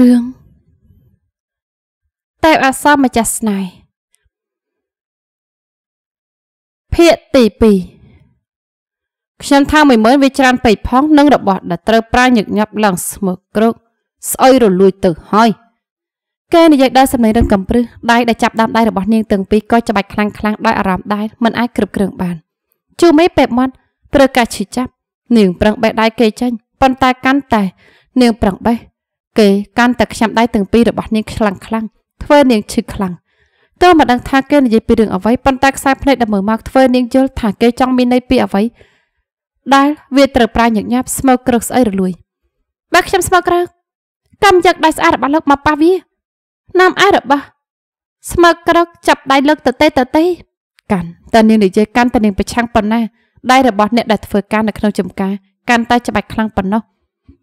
រឿងតែអសម្ចាស់ស្នេហ៍ភាកទី2ខ្ញុំថា10000វាច្រើនពេកផងនឹងរបស់ដែលត្រូវប្រើញឹកញាប់ឡើងស្មើគ្រកស្អុយរលួយទៅហើយគេនិយាយដោយសំឡេងរឹងកំព្រឹសដៃដែលចាប់ដើមដៃរបស់នាងទាំងពីរក៏ច្បាច់ខ្លាំងខ្លាំងដោយអារម្មណ៍ដែរមិនអាចគ្រប់គ្រងបានជូមីពេបមាត់ព្រឺកាឈឺចាប់នាងប្រឹងបេះដៃគេចេញប៉ុន្តែកាន់តែនាងប្រឹងបេះគេកាន់តែខ្ញាំដៃទាំងពីររបស់នាងខ្លាំងខ្លាំងធ្វើនាងឈឺខ្លាំងទោះមិនដឹងថាគេនិយាយពីរឿងអ្វីប៉ុន្តែខ្សែភ្នែកដែលមើលមកធ្វើនាងយល់ថាគេចង់មានន័យពីអ្វីដែលវាត្រូវប្រាញញឹកញាប់ស្មើក្រើកស្អីរលួយបើខ្ញុំស្មើក្រើកកម្មយកដៃស្អាតរបស់លោកមកប៉ះវាណាមអាយរបស់ស្មើក្រើកចាប់ដៃលើកទៅទេទៅទេកាន់តែនាងនិយាយកាន់តែនាងប្រឆាំងប៉ុណ្ណាដៃរបស់អ្នកដែលធ្វើការនៅក្នុងចំការកាន់តែច្បាច់ខ្លាំងប៉ុណ្ណោះ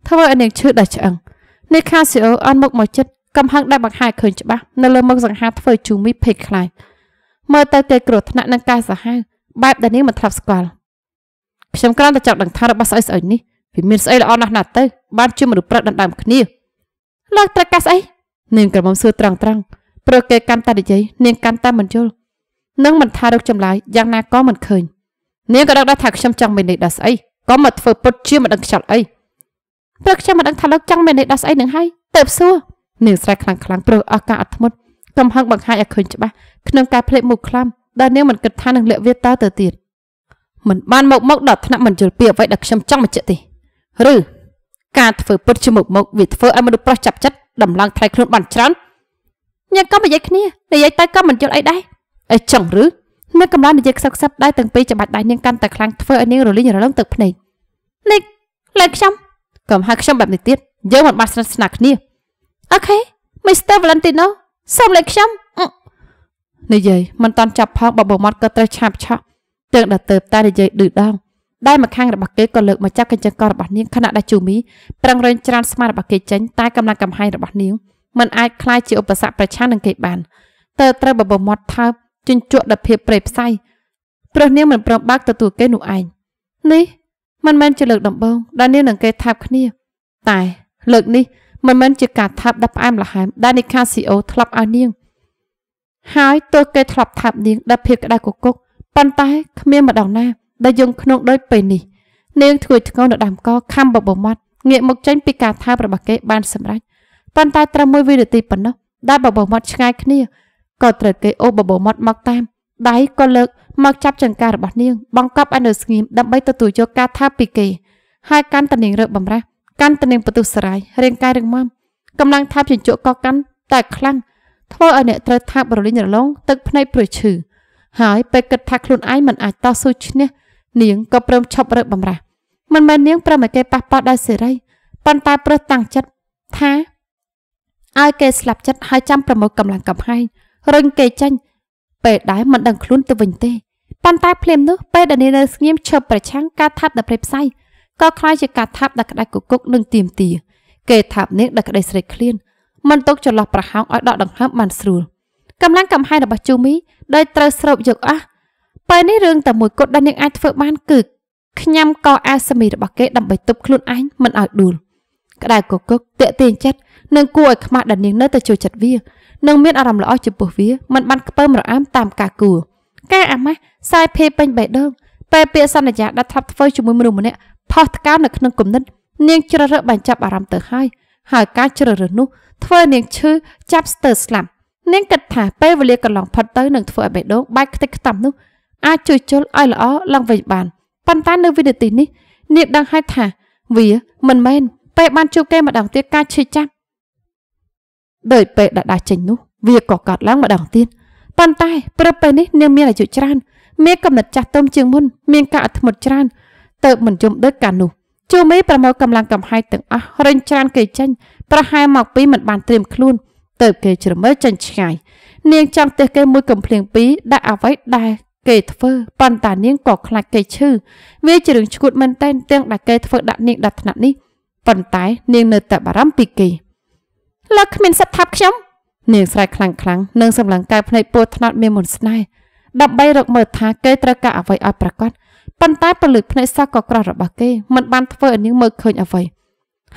ធ្វើឲ្យនាងឈឺដល់ឆ្អឹងនេះខាស៊ីអូអន់មុខមកចិត្តកំហឹងដែលបង្ហាញឃើញច្បាស់នៅលើមុខសង្ហាធ្វើជូមីភេកខ្លាយមើលទៅតែគ្រោះថ្នាក់នឹងការសាហាវបែបដែលនាងមិនធ្លាប់ស្គាល់ខ្ញុំគ្រាន់តែចង់ដឹងថារបស់ស្អីស្អីនេះវាមានស្អីល្អណាស់ណាស់ទៅបានជាមនុស្សប្រឹកដណ្ដើមគ្នាលោកត្រូវការស្អីនាងក្រមុំសួរត្រង់ត្រង់ព្រោះគេកាន់តែនិយាយនាងកាន់តែមិនយល់នឹងមិនថារកចម្លើយយ៉ាងណាក៏មិនឃើញនាងក៏ដឹងដែរថាខ្ញុំចង់មាននេះដល់ស្អីក៏មកធ្វើពុតជាមិនដឹងខ្យល់អីព្រោះខ្ញុំមិនដឹងថាលោកចង់មានន័យដោះស្អីនឹងហើយទៅសួរនាងស្រែកខ្លាំងខ្លាំងព្រោះអស់ការអត់ធ្មត់កំហឹងបង្ហាញឲ្យឃើញច្បាស់ក្នុងការភ្លេចមុខខ្លាំដែលនាងមិនគិតថានឹងលាក់វាតទៅទៀតមិនបានមក មកដល់ថ្នាក់មិនយល់ពីអ្វីដែលខ្ញុំចង់បញ្ជាក់ទេឬការធ្វើពុតជាមុខមកវាធ្វើឲ្យមនុស្សប្រុសចាប់ចិត្តដំឡើងថ្លៃខ្លួនបានច្រើនញ៉ាំក៏និយាយគ្នានិយាយទៅក៏មិនយល់អីដែរអីចឹងឬអ្នកកំឡានិយាយខ្សឹបខ្សឹបដែរទាំងពីរច្បាច់ដៃនាងកាន់តែខ្លាំងធ្វើឲ្យនាងរលីងរលឹងទឹកភ្នែកនេះលើខ្ញុំកុំហៅខ្ញុំបែបនេះទៀតយើងមិនបានស្និទ្ធស្នាលគ្នាអូខេ Mr Valentino សូមលេខខ្ញុំនិយាយមិនតាន់ចាប់ផងបបមាត់ក៏ត្រូវឆាបឆក់ទាំងដល់ទៅតែនិយាយឌឺដងដៃម្ខាងរបស់គេក៏លើកមកចាប់កញ្ចឹងករបស់នាងខណៈដែលជូមីប្រឹងរែងច្រានស្មារតីរបស់គេចេញតែកម្លាំងកំហែងរបស់នាងមិនអាចคล้ายជាឧបសគ្គប្រឆាំងនឹងគេបានតើត្រូវបបមាត់ថើបជញ្ជក់ដល់ភាពប្រេផ្សៃព្រោះនាងមិនព្រមបើកទទួលគេនោះឯងនេះមិនមែនជាលើកដំបូងដែលនាងនឹងគេថាប់គ្នាតែលើកនេះមិនមែនជាការថាប់ដល់ផ្អែមល្ហែមដែលនិខាស៊ីអូធ្លាប់ឲ្យនាង ហើយទោះគេធ្លាប់ថាប់នាង ដល់ភាពក្តៅគគុកប៉ុន្តែគ្មានម្ដងណាដែលយងក្នុង ដោយពេលនេះនាងធ្វើធ្ងន់ដល់ដើមកខំបបមាត់ងាកមកចេញពីការថាប់របស់គេបានសម្រេចប៉ុន្តែត្រឹមមួយវិនាទីប៉ុណ្ណោះដែលបបមាត់ឆ្ងាយគ្នាក៏ត្រូវគេអូបបមាត់មកតាមដៃក៏លើកមកចាប់ចង្ការរបស់នាងបង្កប់ឲ្យនៅស្ងៀមដើម្បីទទួលយកការថា ពីគេហើយកាន់តនាងរើបំរះកាន់តនាងពទុះស្រាយរាងកាយរឹងមាំកម្លាំងថាបជញ្ជក់កកាន់តែខ្លាំងធ្វើឲ្យអ្នកត្រូវថាបរលិញរលងទឹកភ្នែកព្រឺឈឺហើយពេលគិតថាខ្លួនឯងមិនអាចតស៊ូឈ្នះនាងក៏ព្រមឈប់រើបំរះមិនមែននាងប្រមឲ្យគេប៉ះប៉ោះដោយសេរីប៉ុន្តែប្រឹសតាំងចិត្តថាឲ្យគេស្លាប់ចិត្តហើយចាំប្រមូលកម្លាំងកំហែងរញគេចាញ់ពេលដែលមិនដឹងខ្លួនទៅវិញទេប៉ុន្តែភ្លាមនោះពេលដែលនាងនៅស្ងៀមឈប់ប្រឆាំងការថាប់ដល់ព្រៃផ្សៃក៏คล้ายជាការថាប់ដល់ក្តាច់គគុកនិងទៀមទាគេថាប់នាងដល់ក្តីស្រេកឃ្លានមិនទុកចន្លោះប្រហោងឲ្យដកដង្ហើមបានស្រួលកម្លាំងកំហែងរបស់ជូមីដែលត្រូវស្រោបយកអស់ពេលនេះរឿងតែមួយគត់ដែលនាងអាចធ្វើបានគឺខ្ញាំកអាសមីរបស់គេដើម្បីទប់ខ្លួនឯងមិនឲ្យដួលក្តៅគគុកតាក់ទាញចិត្តនិងគួរឲ្យខ្មាស់ដែលនាងនៅតែជួយចិត្តវានិងមានអារម្មណ៍ល្អចំពោះវាមិនបានខ្ពើមរអាមតាមការគួរការអាម៉ាស់ខ្សែភេពេញបេះដូងពេលពាក្យសន្យាដែលថាប់ធ្វើជាមួយមនុស្សម្នាក់ផុសថ្កើមនៅក្នុងគំនិតនាងជ្រើសរើសបញ្ចប់អារម្មណ៍ទៅហើយហើយការជ្រើសរើសនោះធ្វើនាងឈឺចាប់ស្ទើរស្លាប់នាងគិតថាពេលវេលាកន្លងផុតទៅ នឹងធ្វើឲ្យបេះដូងបែកខ្ទេចខ្ទាំនោះអាចជួយជលឲ្យល្អឡើងវិញបានប៉ុន្តែនៅវិនាទីនេះនាងដឹងហើយថាវាមិនមែនពេលបានជួបគេម្ដងទៀតការឈឺចាប់ដោយពេលដែលដាស់ចេញនោះវាក៏កាត់ឡើងម្ដងទៀតប៉ុន្តែព្រឹបពេលនេះនាងមានអាយុច្រើន មានកំណត់ចាស់ទុំជាងមុនមានការអត់ធ្មត់ច្រើនទៅមិនយំដូចកាលនោះជូមីប្រមូលកម្លាំងកំហៃទាំងអស់រែងច្រានគេចេញប្រហែលមកពីមិនបានត្រៀមខ្លួនទៅគេជ្រមើចេញឆ្ងាយ នាងចង់ទេគេមួយកំភ្លៀងពីរដាក់អ្វីដែលគេធ្វើប៉ុន្តែនាងក៏ខ្លាចគេឈឺវាជារឿងឈួតមែនតែនទាំងដែលគេធ្វើដាក់នាងដាក់ថ្នាក់នេះប៉ុន្តែនាងនៅតែបារម្ភពីគេ។លោកគ្មានសិទ្ធិថាប់ខ្ញុំនាងស្រែកខ្លាំងខ្លាំងនិងសម្លឹងកែវភ្នែកពូថ្នោតមានមន្តស្នេហ៍ដើម្បីរកមើលថាគេត្រូវការអ្វីឲ្យប្រកាសប៉ុន្តែពលិចភ្នែកសោះក៏ក្រោះរបស់គេមិនបានធ្វើឲ្យនាងមើលឃើញអ្វី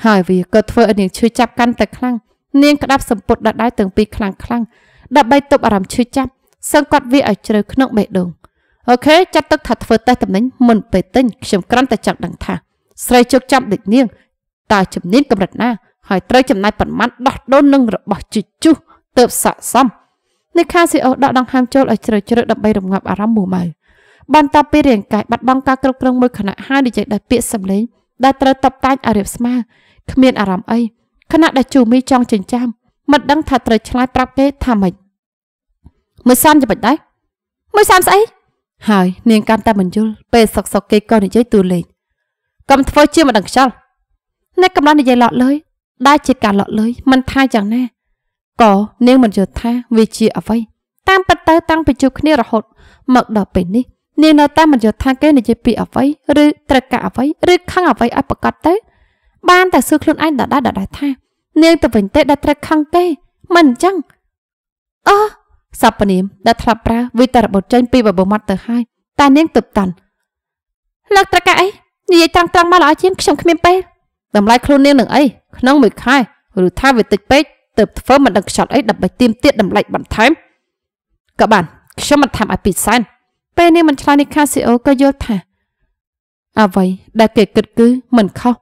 ហើយវាក៏ធ្វើឲ្យនាងឈឺចាប់កាន់តែខ្លាំងនាងក្តាប់សម្ពុតដដែលទាំងពីរខ្លាំងខ្លាំងដើម្បីទប់អារម្មណ៍ឈឺចាប់សឹងគាត់វាឲ្យជ្រៅក្នុងបេះដូងអូខេចាត់ទុកថាធ្វើតេស្តតំណែងមុនពេលទិញខ្ញុំគ្រាន់តែចង់ដឹងថាស្រីជោគចាប់ដូចនាងតើជំនាញកម្រិតណាហើយត្រូវចំណាយប្រមាត់ដោះដូននឹងរបស់ជិជុះទៅស័កសមនៅខាស៊ីអូដកដង្ហើមចូលឲ្យជ្រៅជ្រៅដើម្បីរងាប់អារម្មណ៍មួម៉ៅបានតាពីរាងកាយបាត់បង់ការគ្រប់គ្រងមួយខណៈហើយនិយាយដោយពាក្យសម្លេងដែលត្រូវតបតាញឲ្យរៀបស្មើគ្មានអារម្មណ៍អីខណៈដែលជូមីចង់ចិញ្ចាមមិនដឹងថាត្រូវឆ្លើយប្រាប់គេថាម៉េចមួយសានយ៉ាងបិចដែរមួយសានស្អីហើយនាងកាន់តែបញ្យល់ពេលសឹកសឹកគេក៏និយាយទូលេងកុំធ្វើជាមិនដឹងខ្យល់អ្នកកំឡោះនិយាយឡော့លើយដែលជាការលោកលើយមិនថាយ៉ាងណាក៏នាងមិនយល់ថាវាជាអ្វី តាមពិតទៅតាំងពីជួបគ្នារហូតមកដល់ពេលនេះនាងនៅតែមិនយល់ថាគេ និយាយពីអ្វី ឬ ត្រូវការអ្វីឬខឹងអ្វីឲ្យប្រកាសទៅបានតែសួរខ្លួនឯងដដែលដដែលថា នាងទៅវិញទេដែលត្រូវខឹងទេមិនអញ្ចឹងអោះសពនាមដែលធ្លាប់ប្រើវិតរបត់ចេញពីបបោមាត់ទៅហើយតែនាងទប់តាន់លើកត្រកាអីនិយាយត្រង់ត្រង់មកល្អជាងខ្ញុំគ្មានពេលតម្លៃខ្លួននាងនឹងអីក្នុងមួយខែឬថាវាតិចពេកទៅធ្វើមិនដឹងខ្យល់អីដើម្បីទៀមទៀតតម្លៃបន្ថែមក៏បាន ខ្ញុំមិនថាឲ្យពីសែនពេលនាងមិនឆ្លើយនេះខាស៊ីអូក៏យល់ថាអ្វីដែលគេគិតគឺមិនខុស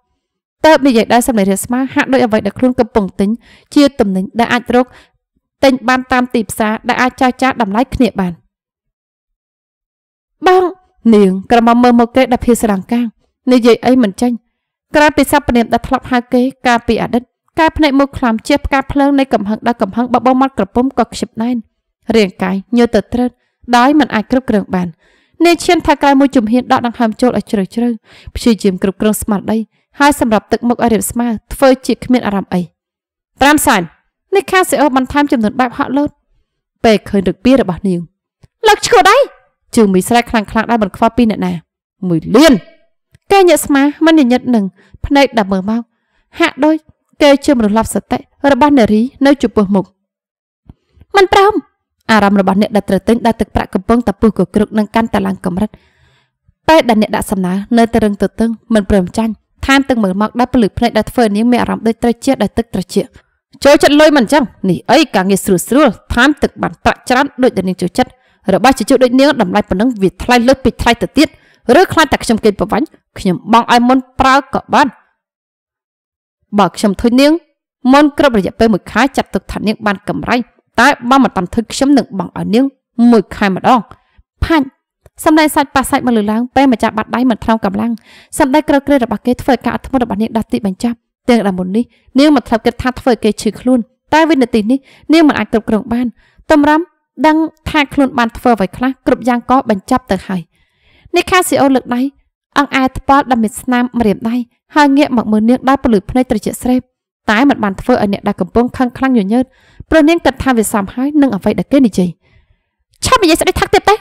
តើបនិយាយដែរសម្ដីរាស្មាហាក់ដូចអ្វីដែលខ្លួនកំពុងទិញជាទំនិញដែលអាចរកទិញបានតាមទីផ្សារដែលអាចចែកចាយតម្លៃគ្នាបានបងនាងក្រមុំមើលមកគេដែលភាសាឡង្កាងនិយាយអីមិនចេញក្រៅពីសព្វនាមដែលធ្លាប់ហៅគេកាលពីអតីតការភ្នែកមួយខ្លាំជាផ្កាភ្លើងនៃកំហឹងដល់កំហឹងបបោមាត់ក្រពុំក៏ខ្ជិបដែររាងកាយញើទៅត្រឹតដោយមិនអាចគ្រប់គ្រងបាននាងឈានថាក្រៅមួយជំហានដកដង្ហើមចូលឲ្យជ្រៅជ្រៅព្យាយាមគ្រប់គ្រងស្មារតីហើយសម្រាប់ទឹកមុខឲ្យរាបស្មើធ្វើជាគ្មានអារម្មណ៍អីតាមសាននេះខាសេអូបន្ថែមចំនួនបែបហក់លោតពេលឃើញរឹកពីរបស់នាងលើកឈ្កោដៃជើងមីស្រែខ្លាំងខ្លាំងដែរមិនខ្វល់ពីអ្នកណាមួយលៀនគេញាក់ស្មាមិនញញឹតនឹងភ្នែកដើមើលមកហាក់ដូចគេជាមនុស្សឡប់សតិរបស់នារីនៅចំពោះមុខមិនព្រមអារម្មណ៍របស់អ្នកដែលត្រូវទិញដែលទឹកប្រាក់កំពុងតែពុះកគ្រឹកនឹងកាន់តែឡើងកម្រិតពេលដែលអ្នកដាក់សំណើនៅតែរឹងទទឹងមិនព្រមចាញ់ថែមទាំងមើលមកដល់ពលិភ្នែកដែលធ្វើនាងមានអារម្មណ៍ដូចត្រជាក់ដែលទឹកត្រជាក់ចូលចិត្តលុយមិនអញ្ចឹងនេះអីការងារស្រួលស្រួលថែមទឹកបានប្រាក់ច្រើនដូចដែលនាងចូលចិត្តរបស់ជជុះដូចនាងតម្លៃប៉ុណ្ណឹងវាថ្លៃលើសពីថ្លៃទៅទៀតឬខ្លាចតែខ្ញុំគេប្រវាញ់ខ្ញុំបងឲ្យមុនប្រើក៏បានបើខ្ញុំធុញនាងមុនគ្រប់រយៈពេល1ខែចាត់ទុកថានាង បានកម្រៃតែបើមិនបានធុញខ្ញុំនឹងបងឲ្យនាងមួយខែម្ដងផាច់សម្ដែងសាច់ប៉ះសាច់មកលើឡើងពេលម្ចាស់បាត់ដៃមិនថ្នមកម្លាំងសម្ដែងក្រក្រេរបស់គេធ្វើការអត់ធ្មត់របស់នាងដល់ទីបញ្ចប់ទាំងដល់មុននេះនាងមិនធ្លាប់គិតថាធ្វើគេឈឺខ្លួន តែវិនាទីនេះនាងមិនអាចគ្រប់គ្រងបានតម្រាំដឹងថាខ្លួនបានធ្វើអ្វីខ្លះគ្រប់យ៉ាងក៏បញ្ចប់ទៅហើយនេះខាស៊ីអូលើកដៃអង្អែថ្ពាល់ដ៏មានស្នាមម្រាមដៃហើយងាកមកមើលនាងដោយពលឺភ្នែកត្រជាក់ស្រេបតែមិនបានធ្វើឲ្យអ្នកដែលកំពុងខឹងខ្លាំងញញើតព្រោះនាងគិតថាវាសមហើយនឹងអ្វីដែលគេនិយាយឆាប់និយាយស្ដីថាក់ទៀតទេ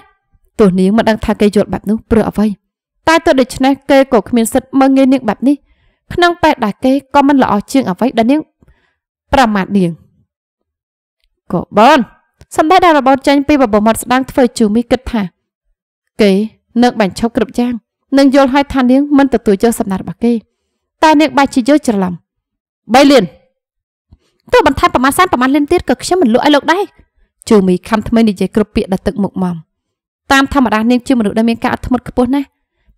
ទោះនាងមិនដឹងថាគេយល់បែបនោះព្រោះអ្វីតែទោះដូច្នេះគេក៏គ្មានសិទ្ធិមើងងាយនាងបែបនេះក្នុងពេលដែលគេក៏មិនល្អជាងអ្វីដែលនាងប្រមាថនាងក៏បនសម្ដេចដែលរបត់ចេញពីបបមាត់ស្ដាងធ្វើជូមីគិតថាគេនឹងបាញ់ឈប់គ្រប់យ៉ាងនឹងយល់ហើយថានាងមិនទទួលយកសំណាររបស់គេតែនាងបែរជាយល់ច្រឡំ3លានទោះបន្ថែមប្រមាណសានប្រមាណលានទៀតក៏ខ្ញុំមិនលក់ឲ្យលោកដែរជូមីខំថ្មីនិយាយគ្រប់ពាក្យដល់ទឹកមុខម៉មតាមធម្មតានាងជាមនុស្សដែលមានការអត់ធ្មត់ខ្ពស់ណាស់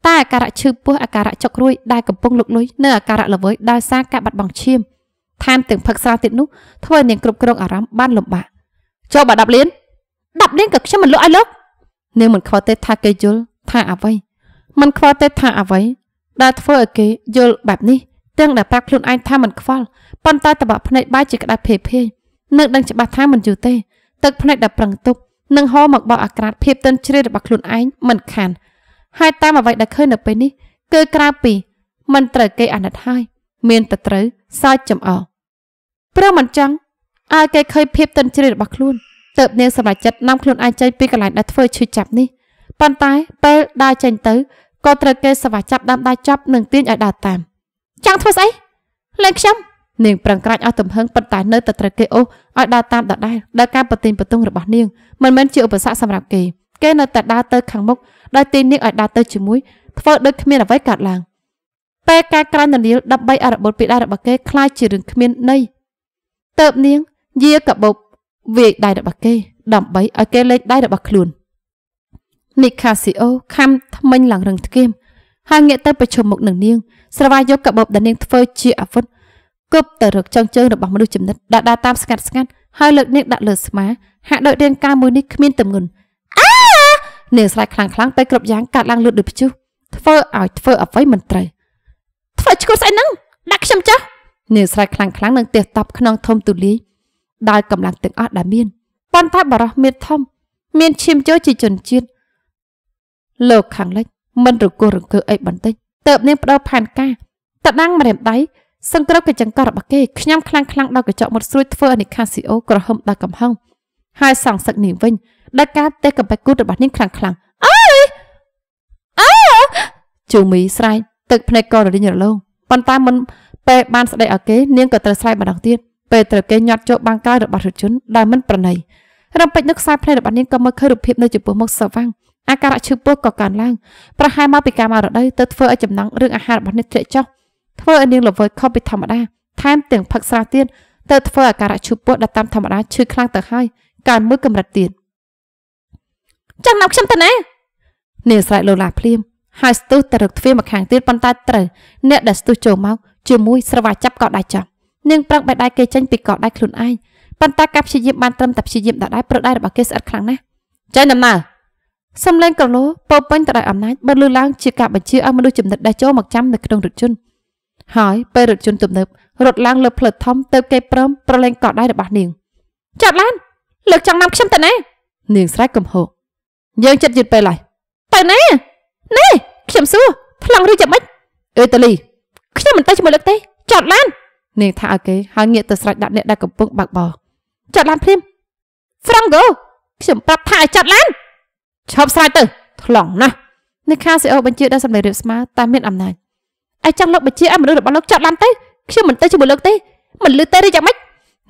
តែអាការៈឈឺពោះអាការៈចុករួយ ដែលកំពុងលុកលុយនៅអាការៈល្វើយដោយសារការបាត់បង់ឈាមថែមទាំងផឹកស្រាទៀតនោះធ្វើនាងគ្រប់គ្រងអារម្មណ៍បានលំបាកចូលបើ10លាន10លានក៏ខ្ញុំមិនលក់ឲ្យលោកនាងមិនខ្វល់ទេ ថាគេយល់ថាអ្វីมันខ្វល់ទេ ថាអ្វីដែលធ្វើឲ្យគេយល់បែបនេះទាំងដែលប្រាប់ខ្លួនឯងថាมันខ្វល់ប៉ុន្តែតបភ្នែកបែរជាក្តៅភេភេនៅដឹងច្បាស់ថាมันយូរទេទឹកភ្នែកដែលប្រឹងទប់នឹងហូរមកបោកអាក្រាតភាពទន់ជ្រាយរបស់ខ្លួនឯងមិនខានហើយតាមអ្វីដែលឃើញនៅពេលនេះគឺក្រៅពីมันត្រូវគេអាណិតហើយ មានតែត្រូវសើចចំអល់ព្រោះมันចង់ឲ្យគេឃើញភាពទន់ជ្រាយរបស់ខ្លួនទើបនាងសម្រេចចិត្តនាំខ្លួនឯងចេញពីកន្លែងដែលធ្វើឈឺចាប់នេះប៉ុន្តែពេលដើរចេញទៅក៏ត្រូវគេសវៈចាប់ដើមដៃចាប់និងទាញឲ្យដើរតាមចង់ធ្វើស្អីលេងខ្ញុំនាងប្រឹងក្រាច់អស់ទំហឹងប៉ុន្តែនៅតែត្រូវគេអូសឲ្យដើរតាមដដែលដែលការប្រទែងប្រទង់របស់នាងមិនមែនជាឧបសគ្គសម្រាប់គេគេនៅតែដើរទៅខាងមុខដោយទាញនាងឲ្យដើរទៅជាមួយធ្វើដូចគ្មានអ្វីកើតឡើងពេលការក្រាញ់នាលដើម្បីអរបុលពីដៃរបស់គេคล้ายជារឿងគ្មានន័យតើបនាងយាកបបវាយដៃរបស់គេដើម្បីឲ្យគេលេងដៃរបស់ខ្លួន។នីខាស៊ីអូខំថ្មិញឡើងរឹងធ្គាមហើយងាកទៅប្រជុំមុខនឹងនាង ស្រវាយកកបបដែលនាងធ្វើជាអាវុធគប់ទៅរកចង្ជើងរបស់មនុស្សចំណិតដែលដើរតាមស្ងាត់ស្ងាត់ហើយលើកនាងដាក់លើស្មាហាក់ដូចរាងកាយមួយនេះគ្មានទម្ងន់អានាងស្រែកខ្លាំងខ្លាំងទៅគ្រប់យ៉ាងកាត់ឡើងលឺដូចព្យុះធ្វើឲ្យធ្វើ អ្វីមិនត្រូវធ្វើឈួតស្អីហ្នឹងដាក់ខ្ញុំចាស់នាងស្រែកខ្លាំងខ្លាំងនឹងទះតប់ក្នុងធំទូលាយដោយកម្លាំងទាំងអស់ដែលមានប៉ុន្តែបរោះមានធំមានឈាមជោជាជនជាតិលោកខាងលិចមិនរង្គោះរង្គើអីបន្តិចតើបនាងបដោផែនការតដាំងម្រាមដៃសង្គ្រឹបកញ្ចឹងកោះរបស់គេខ្ញាំខ្លាំងខ្លាំងដល់កញ្ចក់មុតស្រួយធ្វើឲ្យនិខាស៊ីអូក្រហមដល់កំហឹងហើយសងសឹកនាងវិញដល់ការទេកំបែកគូតរបស់នាងខ្លាំងខ្លាំងអើយអើជូមីស្រែកទឹកភ្នែកក៏រលីងរលោងប៉ុន្តែមិនពេលបាន ស្ដីឲ្យគេនាងក៏ត្រូវស្រែកម្ដងទៀតពេលត្រូវគេញាត់ចូលបាំងកាយរបស់រជនដែលមិនប្រណីរំពេចនឹកខ្សែភ្នែករបស់នាងក៏មើលឃើញរូបភាពនៅចំពោះមុខសវាំងអាការៈឈឺពោះក៏កើនឡើងប្រហែលមកពីការមករដូវទៅធ្វើឲ្យចំណង់រឿងអាហាររបស់អ្នកធ្លាក់ចុះធ្វើឲ្យនាងល្វើយខុសពីធម្មតាថែមទាំងផឹកស្រាទៀតទៅធ្វើអាការៈឈឺពោះដល់តាមធម្មតាឈឺខ្លាំងទៅហើយកើនមួយកម្រិតទៀតចង់ណាប់ខ្ញុំទៅណានាងស្រែកលោឡាភ្លាមហើយស្ទុះទៅរកទ្វារមកខាងទៀតប៉ុន្តែត្រូវអ្នកដែលស្ទុះចូលមកជាមួយស្រវាចាប់ក៏ដៃចាប់នាងប្រឹងបែដៃគេចេញពីកដៃខ្លួនឯងប៉ុន្តែការព្យាយាមបានត្រឹមតែព្យាយាមដដែលប្រដៃរបស់គេស្អិតខ្លាំងណាស់ចេញដំណើរសំឡេងកលោពោពេញទៅដោយអំណាចបានលឺឡើងជាការបញ្ជាឲ្យមនុស្សចំណិតដែលចូលមកចាំនៅក្នុងរថយន្តហើយពេលរថយន្តទំនើបរត់ឡើងលើផ្លូវធំទៅគេព្រមប្រឡែងកដៃរបស់នាងចតឡានលោកចង់នាំខ្ញុំទៅណានាងស្រែកកំហកយើងចិត្តយឺតពេលហើយទៅណានេះខ្ញុំសួរប្លង់ឬយ៉ាងម៉េចអេតាលីខ្ញុំមិនទៅជាមួយលោកទេ ចតឡាន នាងថាឲ្យគេហើយងាកទៅស្រែកដាក់អ្នកដែលកំពុងបើកបរចតឡានភ្លាមហ្វ្រង់ហ្គោខ្ញុំប្រាប់ថាឲ្យចតឡានឈប់ស្រែកទៅថ្លង់ណាស់នៅខាស៊ីអូបញ្ជាដល់សម្លេងរៀបស្មើតែមានអំណាចឯចង់លោកបញ្ជាឲ្យមនុស្សរបស់លោកចាប់បានទេខ្ញុំមិនទៅជាមួយលោកទេមិនលឺទេឬយ៉ាងម៉េច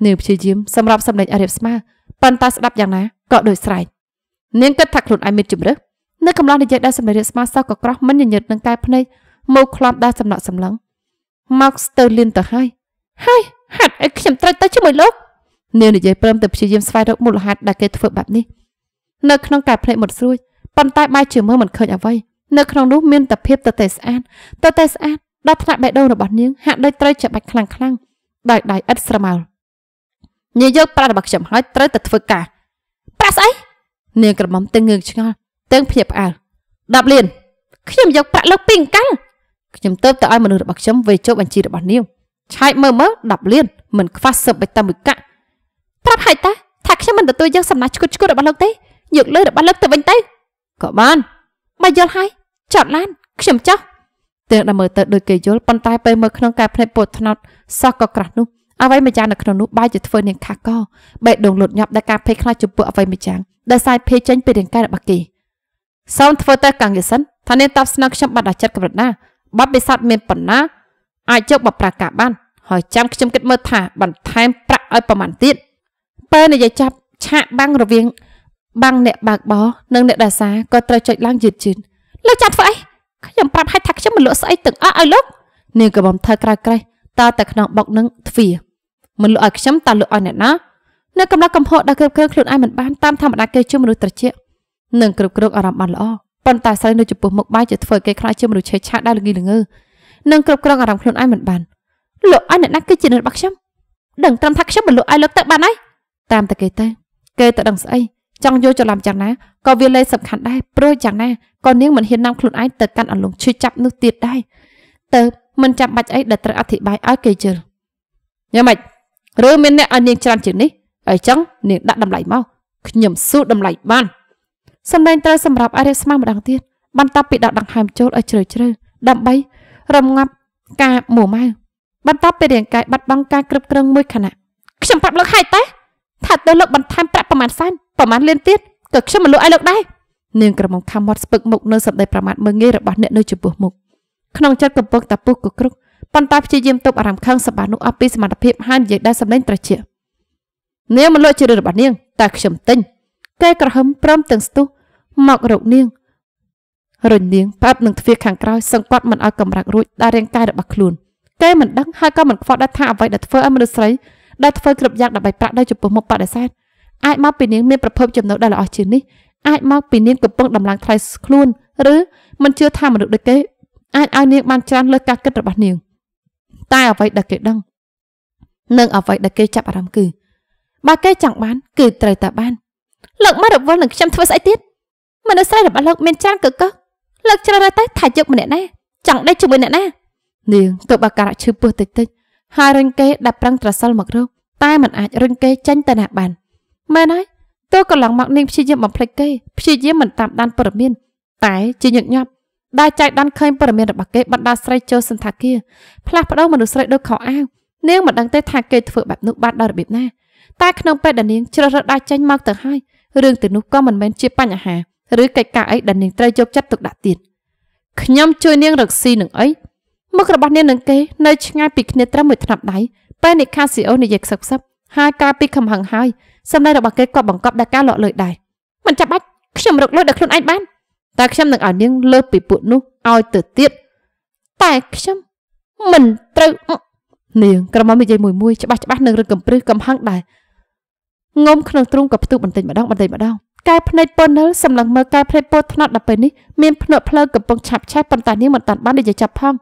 នាងព្យាយាមសម្រាប់សម្លេងឲ្យរៀបស្មើប៉ុន្តែស្ដាប់យ៉ាងណាក៏ដូចស្រែកនាងគិតថាខ្លួនឯងមានជំរឹះនៅកំឡុងនិយាយដល់សម្លេងរៀបស្មើសោះក៏ក្រោះមិនញញឹតនឹងតែភ្នែកមកខ្លាប់ដល់សំណក់សម្លឹងមកស្ទើរលៀនទៅហើយហើយហាត់ឲ្យខ្ញុំត្រូវទៅជាមួយលោកនាងនិយាយព្រមទៅព្យាយាមស្វែងរកមូលហេតុដែលគេធ្វើបែបនេះនៅក្នុងកែភ្នែកមុតស្រួចប៉ុន្តែបែរជាមើលមិនឃើញអ្វីនៅក្នុងនោះមានតែភាពទៅតែស្អាតទៅតែស្អាតដល់ថ្នាក់បេះដូងរបស់នាង ហាក់ដូចត្រូវចាំបាច់ខ្លាំងខ្លាំងដោយដៃឥតស្រមោលនាងយកប្រាក់របស់ខ្ញុំហើយត្រូវតែធ្វើការ ប្រាក់ស្អីនាងក្រមុំទាំងងឿងឆ្ងល់ទាំងភ្ញាក់ផ្អើល10លានខ្ញុំយកប្រាក់លើកពីអង្កលខ្ញុំទៅទៅឲ្យមនុស្សរបស់ខ្ញុំវេជប់បញ្ជីរបស់នាងឆែកមើលមើល10លានមិនខ្វះសឹបបិទតែមួយកាក់ប្រាប់ហើយតាថាខ្ញុំមិនទទួលយកសំណាច់ឈ្គុតឈ្គុតរបស់លោកទេយកលើរបស់លឹកទៅវិញទៅក៏បានបើយល់ហើយចតឡាន ខ្ញុំចោះទាំងដែលមើលទៅដូចគេយល់ប៉ុន្តែពេលមើលក្នុងការភ្នែកពោតថ្នោតសោះក៏ក្រាស់នោះអ្វីម្យ៉ាងនៅក្នុងនោះបែរជាធ្វើនាងខះកបេះដូងលុតញាប់ដោយការភ័យខ្លាចចំពោះអ្វីម្យ៉ាងដែលសាយភ័យចេញពីរាងកាយរបស់គេសូមធ្វើតេស្តកាំងយសិនថានាងតបស្នងខ្ញុំបាត់ដល់ចិត្តកម្រិតណាបាត់ពិសោធន៍មានប៉ុណ្ណាអាចចុកបប្រាកាបាន ហើយចាំខ្ញុំគិតមើលថាបន្ថែមប្រាក់ឲ្យប្រមាណទៀតពេលនិយាយចប់ឆាកបាំងរវាងបាំងអ្នកបើកបោនិងអ្នកដាសាក៏ត្រូវចុចឡើងយឺតយឺតលោកចាំធ្វើអីខ្ញុំប្រាប់ឲ្យថាខ្ញុំមិនលក់ស្អីទាំងអស់ឲ្យលោកនាងក៏បំថើក្រៅក្រេះតតែខ្នងបុកនឹងទ្វាមិនលក់ឲ្យខ្ញុំតើលក់ឲ្យអ្នកណានៅកំឡុងកំហកដែលគ្រប់គ្រងខ្លួនឯងមិនបានតាមធម្មតាគេជាមនុស្សត្រជាក់និងគ្រប់គ្រងអារម្មណ៍បានល្អប៉ុន្តែស្រីនៅចំពោះមុខបាយជាធ្វើឲ្យគេខ្លាចជាមនុស្សឆេឆាដែលល្ងីល្ងើនិងគ្រប់គ្រងអារម្មណ៍ខ្លួនឯងមិនបានលោកឲ្យអ្នកណាគឺជារបស់ខ្ញុំដឹងត្រឹមថាខ្ញុំមិនលក់ឲ្យលោកទៅបានហើយតាមតែគេទៅគេទៅដឹងស្អីចង់យល់ច្រឡំយ៉ាងណាក៏វាលែងសំខាន់ដែរព្រោះយ៉ាងណាក៏នាងមិនហ៊ាននាំខ្លួនឯងទៅកាន់អន្លង់ឈឺចាប់នោះទៀតដែរទៅមិនចាំបាច់អីដែលត្រូវអធិប្បាយឲ្យគេយល់យ៉ាងម៉េចឬមានអ្នកឲ្យនាងច្រើនជាងនេះអីចឹងនាងដាក់តម្លៃមកខ្ញុំស៊ូតម្លៃបានសម្ដែងត្រូវសម្រាប់អរិយស្មារម្ដងទៀតបន្តពីដកដង្ហើមចូលឲ្យជ្រៅជ្រៅដើម្បីរងាប់ការមួម៉ៅបន្តពីរាងកាយបាត់បង់ការគ្រប់គ្រងមួយខណៈខ្ញុំប្រាប់លោកហើយតេថាទៅលោកបន្ថែមប្រាក់ប្រមាណសែនប្រហែលលានទៀតក៏ខ្ញុំមិនលក់ឲ្យលោកដែរនាងក្រមុំខំមាត់ស្ពឹកមុខនៅសម្ដីប្រមាថមើងងាយរបស់អ្នកនៅចំពោះមុខក្នុងចិត្តកំពុងតាពុះក៏គ្រុកប៉ុន្តែព្យាយាមទប់អារម្មណ៍ខឹងសម្បានោះអស់ពីសមត្ថភាពហើយនិយាយដែរសម្លេងត្រជា នាងមិនលក់ជារឿងរបស់នាងតែខ្ញុំទិញកែក្រហឹមព្រមទាំងស្ទុះមករកនាងរញនាងប៉ាប់នឹងទ្វារខាងក្រោយសង្កត់មិនឲ្យកម្រាក់រួចដល់រាងកាយរបស់ខ្លួនគេមិនដឹងហើយក៏មិនខ្វល់ដែរថាអ្វីដែលធ្វើឲ្យមនុស្សស្រីដែលធ្វើគ្រប់យ៉ាងដើម្បីប្រាក់ដោយចំពោះមុខបដិសេធអាចមកពីនាងមានប្រភពចំណូលដែលល្អជាងនេះអាចមកពីនាងកំពុងដំឡើងថ្លៃខ្លួនឬមិនជឿថាមនុស្សដូចគេអាចឲ្យនាងបានច្រើនលើការគិតរបស់នាងតែអ្វីដែលគេដឹងនិងអ្វីដែលគេចាប់អារម្មណ៍គឺបើគេចង់បានគឺត្រូវតែបានលោកមករវល់នឹងខ្ញុំធ្វើស្អីទៀតមនុស្សស្រីរបស់លោកមានច្រើនកកលោកជ្រើសរើសតែថាយកម្នាក់ណាចង់ដេកជាមួយអ្នកណានាងទៅបាការៈឈឺពោះតិចតិចហើយរញគេដាក់ប្រឹងត្រសិលមករកតែមិនអាចរញគេចេញទៅណាបាន។មែនហើយទោះកន្លងមកនាងព្យាយាមបំភ្លេចគេព្យាយាមមិនតាមដានព័ត៌មានតែជាញឹកញាប់ដែលចែកដានឃើញព័ត៌មានរបស់គេបណ្ដាស្រីចូលសន្តាគារផ្លាស់ប្ដូរមនុស្សស្រីដូចខោអាវនាងមិនដឹងទេថាគេធ្វើបែបនោះបានដល់របៀបណាតែក្នុងពេលដែលនាងជ្រើសរើសដៃចេញមកទៅហើយរឿងទៅនោះក៏មិនមែនជាបញ្ហាឬកិច្ចការអីដែលនាងត្រូវយកចិត្តទុកដាក់ទៀតខ្ញុំជួយនាងរកស៊ីនឹងអីមុខរបស់នាងនឹងគេនៅឆ្ងាយពីគ្នាត្រឹមមួយថ្នាប់ដៃពេលនេខាស៊ីអូនិយាយខ្សឹបខ្សឹបហើយការពីខំហឹងហើយសម្ដីរបស់គេក៏បង្កប់ដល់ការលក់លុយដែរមិនចាំបាច់ខ្ញុំរកលុយដល់ខ្លួនឯងបានតែខ្ញុំនឹងឲ្យនាងលើពីពួកនោះឲ្យទៅទៀតតែខ្ញុំមិនត្រូវនាងក្រមុំនិយាយមួយមួយ ច្បាស់ច្បាស់នឹងរឿងកំព្រឹសកំហឹងដែរងុំក្នុងទ្រូងក៏ផ្ទុះបន្តិចម្ដងបន្តិចម្ដងកែភ្នែកពននៅសម្លឹងមើលកែភ្នែកពោថ្នោតដល់ពេលនេះមានភ្នក់ភ្លើងកំពុងឆាប់ឆេះប៉ុន្តែនាងមិនតាន់បាននិយាយចាប់ផង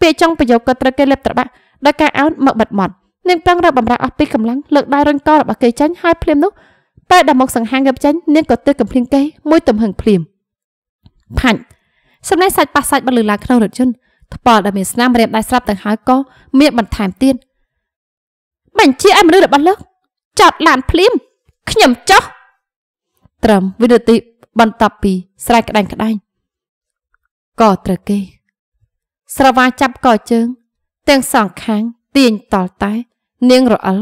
ពាក្យចង់ប្រយោគក៏ត្រូវគេលេបត្របាក់ដោយការអោនមកបិទមាត់នាងតឹងរកបំរែអស់ពីកម្លាំងលើកដៃរុញករបស់គេចេញហើយភ្លាមនោះពេលដែលមកសង្ហាងៀបចេញនាងក៏ទើបកំភ្លៀងគេមួយទំហឹងភ្លាមផាញ់សម្លេងសាច់ប៉ះសាច់បលឺឡើងក្នុងរថយន្តថ្ពាល់ដែលមានស្នាមរាបដៃស្រាប់ទាំងហើយក៏មានបន្ថែមទៀតបញ្ជាឲ្យមនុស្សរបស់លោកចោតឡានភ្លាមខ្ញុំចោះត្រឹមវិនាទីបន្តពីស្រែកក្តែងក្តែងក៏ត្រូវគេស្រវាចាប់កជើង ទាំងសងខាងទាញតល់តែនាងរអិល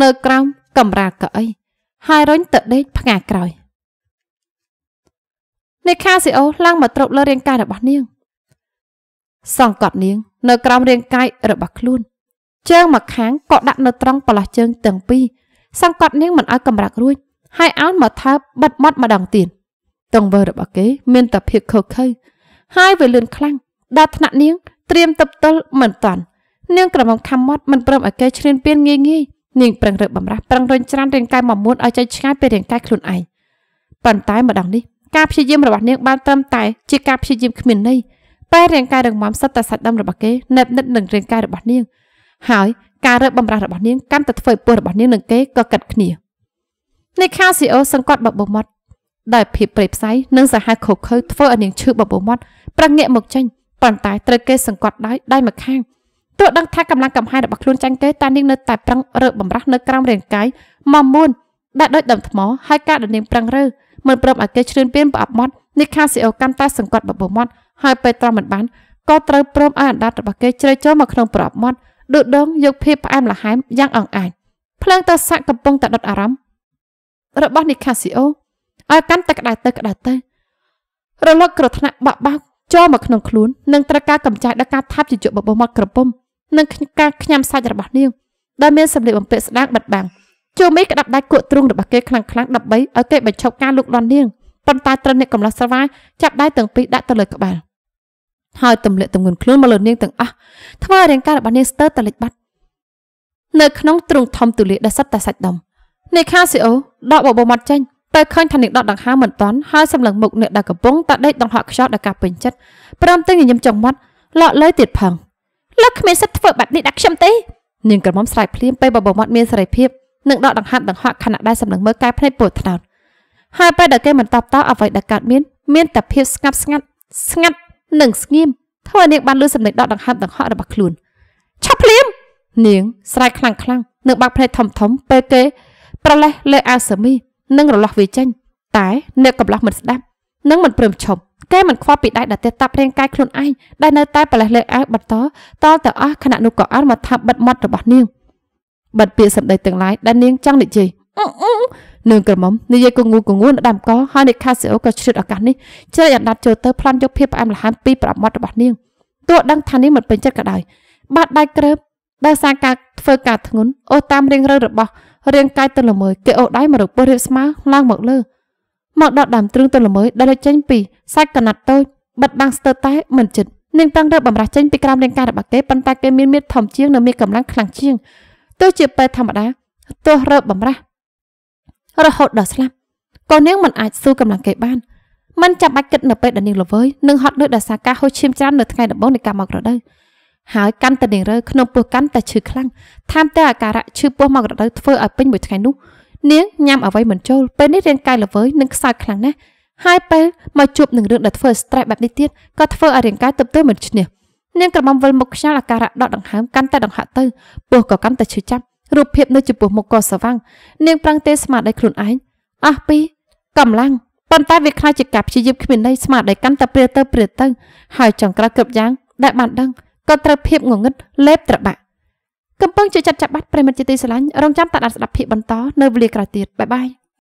នៅក្រោមកំរាកអីហើយរុញទៅដេកផ្ងាក្រោយនេខាស៊ីអូឡើងមកទ្រប់លើរាងកាយរបស់នាង សង្កត់នាង នៅ ក្រោមរាងកាយរបស់ខ្លួនជើងមកខាងក៏ដាក់នៅត្រង់ប្រឡោះជើងទាំងពីរសង្កត់នាងមិនឲ្យកម្រាក់រួចហើយអោនមកថើបបិទមាត់ម្ដងទៀតទង្វើរបស់គេមានតែភាពខុសខើហើយវាលឿនខ្លាំងដល់ថ្នាក់នាង ត្រៀមទប់ទល់មិនតាន់នាងក្រមុំខំមាត់មិនព្រមឲ្យគេឈ្លានពានងាយងាយនាងប្រឹងរើបំរាស់ប្រឹងរញច្រានរាងកាយមកមួនឲ្យចេញឆ្ងាយពីរាងកាយខ្លួនឯងប៉ុន្តែម្ដងនេះការព្យាយាមរបស់នាងបានត្រឹមតែជាការព្យាយាមគ្មានន័យបែររាងកាយរងមាំសិតតែសាច់ដុំរបស់គេណេបនិតនឹងរាងកាយរបស់នាងហើយការរើបំរាស់របស់នាងកាន់តែធ្វើឲ្យពោះរបស់នាងនឹងគេក៏កាត់គ្នានៃខាស៊ីអូសង្កត់បបោមាត់ដោយភាពព្រៃផ្សៃនិងសាហាវខុសខើធ្វើឲ្យនាងឈឺបបោមាត់ប្រឹងងាកមកចេញប៉ុន្តែត្រូវគេសង្កត់ដោយដៃម្ខាងទោះដឹងថាកម្លាំងកំហែងរបស់ខ្លួនចាញ់គេតែនាងនៅតែប្រឹងរើបំរះនៅក្រោមរាងកាយមកមួនដែលដូចដើមថ្មហើយការដែលនាងប្រឹងរើមិនព្រមឲ្យគេឈ្លានពានប្រអប់មាត់នេះខាស៊ីអូកាន់តែសង្កត់បបោមាត់ហើយពេលត្រមមិនបានក៏ត្រូវព្រមឲ្យអណ្ដាតរបស់គេជ្រៅចូលមកក្នុងប្រអប់មាត់ដួលដងយកភាពផ្អែមល្ហែមយ៉ាងអង្អាចភ្លើងតសាក់កំពុងតែដុតអារម្មណ៍របស់នីខាស៊ីអូឲ្យកាន់តែក្តៅទៅក្តៅទៅរលកគ្រោះថ្នាក់បាក់បោកចូលមកក្នុងខ្លួននិងត្រូវការកម្ចាត់ដល់ការថាប់ជាជក់បបោមាត់ក្រពុំនិងការខ្ញាំសាច់របស់នាងដែលមានសម្លៀកបំពាក់ស្ដាងបិទបាំងជូមីក្តាប់ដៃគក់ទ្រូងរបស់គេខ្លាំងៗដើម្បីឲ្យគេបញ្ឈប់ការលូកលាន់នាងប៉ុន្តែត្រឹមអ្នកកំឡោះស្រវាយចាប់ដៃទាំងពីរដាក់ទៅលើក្បាលហើយទម្លាក់ទម្ងន់ខ្លួនមកលើនាងទាំងអស់ធ្វើឲ្យរាងកាយរបស់នាងស្ទើរតែលិចបាត់នៅក្នុងទ្រូងធំទូលាយដែលសັບតែសាច់ដុំអ្នកខាស៊ីអូដកបបោមាត់ចេញតែឃើញថានាងដកដង្ហើមមិនទាន់ហើយសម្លឹងមុខអ្នកដែលកំពុងតែដេកដង្ហក់ខ្យល់ដល់ការពេញចិត្តព្រមទាំងញញឹមចង្វាត់លក់លើទៀតផឹង។លោកគ្មានសិទ្ធិធ្វើបែបនេះដាក់ខ្ញុំទេនាងក្រមុំស្រែកភ្លាមពេលបបោមាត់មានសេរីភាពនិងដកដង្ហាត់ដង្ហក់ខណៈដែលសម្លឹងមើលកែភ្នែកពោថ្នោតហើយពេលដែលគេមិនតបតអ្វីដែលកើតមានមានតែភាពស្ងប់ស្ងាត់ស្ងាត់និងស្ងៀមធ្វើនាងបានលឺសម្លេងដកដង្ហើមដង្ហក់របស់ខ្លួនឆាប់ភ្លាមនាងស្រែកខ្លាំងខ្លាំងនឹងបាក់ភ្នែកធំធំពេលគេប្រលេះលើអាសមីនិងរលាស់វាចេញតែអ្នកកំឡោះមិនស្ដាប់និងមិនព្រមឈប់គេមិនខ្វល់ពីដៃដែលទៀតតាប់រាងកាយខ្លួនឯងដែលនៅតែប្រលេះលើអាវបន្តតទៅអស់ខណៈនោះក៏អើមកថាបិទមាត់របស់នាងបិទពាក្យសម្ដីទាំងឡាយដែលនាងចង់និយាយនាងក្រមុំនិយាយគងូគងួនដើមកហើយនិខាសេអូក៏ជ្រៀតឱកាសនេះជ្រៃអណ្ដាតចូលទៅប្លន់យកភាពផ្អែមល្ហែមពីប្រមាត់របស់នាងទោះដឹងថានាងមិនពេញចិត្តក៏ដោយបាត់ដៃក្រឹបដោយសារការធ្វើការធ្ងន់អូសតាមរាងរើរបស់រាងកាយទៅល្មើយគេអូសដៃមករកពោះរៀបស្មើឡើងមកលើមកដកដើមទ្រូងទន់ល្មើយដែលលេចចេញពីសាច់កណាត់តូចបិទបាំងស្ទើរតែមិនជិតនាងតាំងរើបំរះចេញពីក្រោមរាងកាយរបស់គេប៉ុន្តែគេមានមាឌធំជាងនិងមានកម្លាំងខ្លាំងជាងទោះជាពេទ្យធម្មតាទោះរើបំរះរហូតដល់ស្លាប់ក៏នាងមិនអាចស៊ូកម្លាំងគេបានមិនចាំបាច់គិតនៅពេលដែលនាងល្វើយនឹងហត់នឿយដោយសារការហូរឈាមច្រើននៅថ្ងៃដំបូងនៃការមករដូវហើយកាន់តែនាងរើក្នុងពោះកាន់តែឈឺខ្លាំងតាមទាំងអាការៈឈឺពោះមករដូវធ្វើឲ្យពេញមួយថ្ងៃនោះនាងញ៉ាំអ្វីមិនចូលពេលនេះរាងកាយល្វើយនិងខ្សោយខ្លាំងណាស់ហើយពេលមកជួបនឹងរឿងដែលធ្វើ stress បែបនេះទៀតក៏ធ្វើឲ្យរាងកាយទប់ទល់មិនឈ្នះនាងក្រមុំវិលមុខខ្យល់អាការៈដកដង្ហើមកាន់តែដង្ហាក់ទៅពោះក៏កាន់តែឈឺចាប់រូបភាពនៅចំពោះមុខក៏ស្វាំងនាងប្រឹងទេស្មារតីខ្លួនឯងអស់ពីកម្លាំងប៉ុន្តែវាខ្លាចជាការព្យាយាមគ្មានន័យស្មារតីកាន់តែព្រាទៅព្រាទៅហើយចង្ក្រៅគ្រប់យ៉ាង ដែលបានដឹងក៏ត្រូវភាពងងឹតលេបត្របាក់កំពុងជាចាប់ចាប់បាត់ប្រិមិត្តជាទីស្រឡាញ់រងចាំតាមដានស្ដាប់ភាគបន្តនៅវេលាក្រោយទៀតបាយបាយ